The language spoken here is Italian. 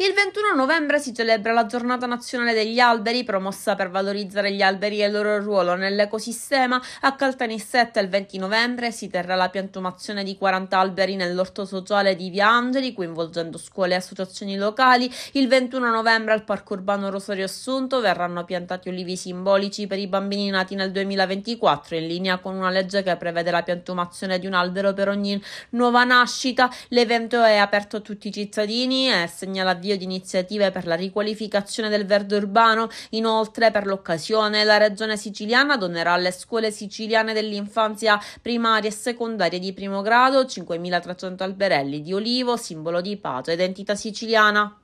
Il 21 novembre si celebra la giornata nazionale degli alberi, promossa per valorizzare gli alberi e il loro ruolo nell'ecosistema. A Caltanissetta il 20 novembre si terrà la piantumazione di 40 alberi nell'orto sociale di Via Angeli, coinvolgendo scuole e associazioni locali. Il 21 novembre al Parco Urbano Rosario Assunto verranno piantati olivi simbolici per i bambini nati nel 2024, in linea con una legge che prevede la piantumazione di un albero per ogni nuova nascita. L'evento è aperto a tutti i cittadini e segnala via l'avvio di iniziative per la riqualificazione del verde urbano. Inoltre, per l'occasione, la Regione siciliana donerà alle scuole siciliane dell'infanzia primaria e secondaria di primo grado 5.300 alberelli di olivo, simbolo di pace e identità siciliana.